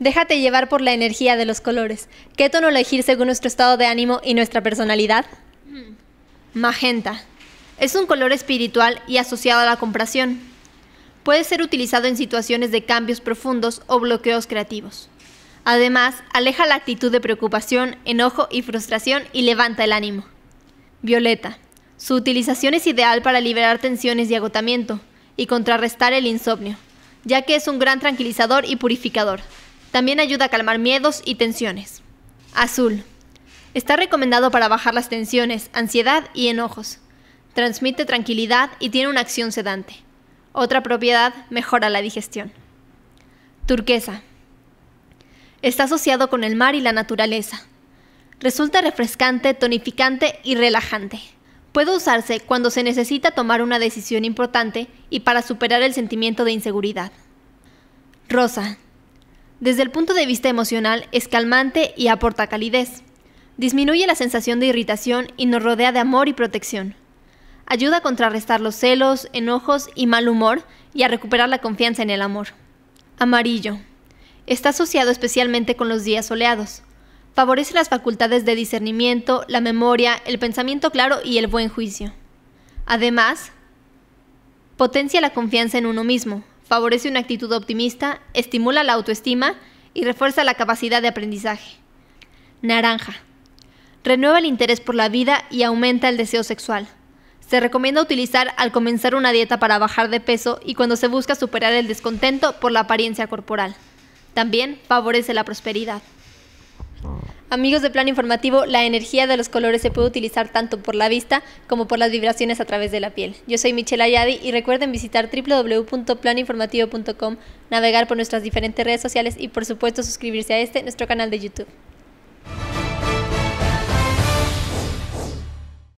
Déjate llevar por la energía de los colores. ¿Qué tono elegir según nuestro estado de ánimo y nuestra personalidad? Hmm. Magenta. Es un color espiritual y asociado a la comprasión. Puede ser utilizado en situaciones de cambios profundos o bloqueos creativos. Además, aleja la actitud de preocupación, enojo y frustración y levanta el ánimo. Violeta. Su utilización es ideal para liberar tensiones y agotamiento y contrarrestar el insomnio, ya que es un gran tranquilizador y purificador. También ayuda a calmar miedos y tensiones. Azul. Está recomendado para bajar las tensiones, ansiedad y enojos. Transmite tranquilidad y tiene una acción sedante. Otra propiedad mejora la digestión. Turquesa. Está asociado con el mar y la naturaleza. Resulta refrescante, tonificante y relajante. Puede usarse cuando se necesita tomar una decisión importante y para superar el sentimiento de inseguridad. Rosa. Desde el punto de vista emocional, es calmante y aporta calidez. Disminuye la sensación de irritación y nos rodea de amor y protección. Ayuda a contrarrestar los celos, enojos y mal humor y a recuperar la confianza en el amor. Amarillo. Está asociado especialmente con los días soleados. Favorece las facultades de discernimiento, la memoria, el pensamiento claro y el buen juicio. Además, potencia la confianza en uno mismo, favorece una actitud optimista, estimula la autoestima y refuerza la capacidad de aprendizaje. Naranja. Renueva el interés por la vida y aumenta el deseo sexual. Se recomienda utilizar al comenzar una dieta para bajar de peso y cuando se busca superar el descontento por la apariencia corporal. También favorece la prosperidad. Amigos de Plan Informativo, la energía de los colores se puede utilizar tanto por la vista como por las vibraciones a través de la piel. Yo soy Michelle Ayadi y recuerden visitar www.planinformativo.com, navegar por nuestras diferentes redes sociales y por supuesto suscribirse a este, nuestro canal de YouTube.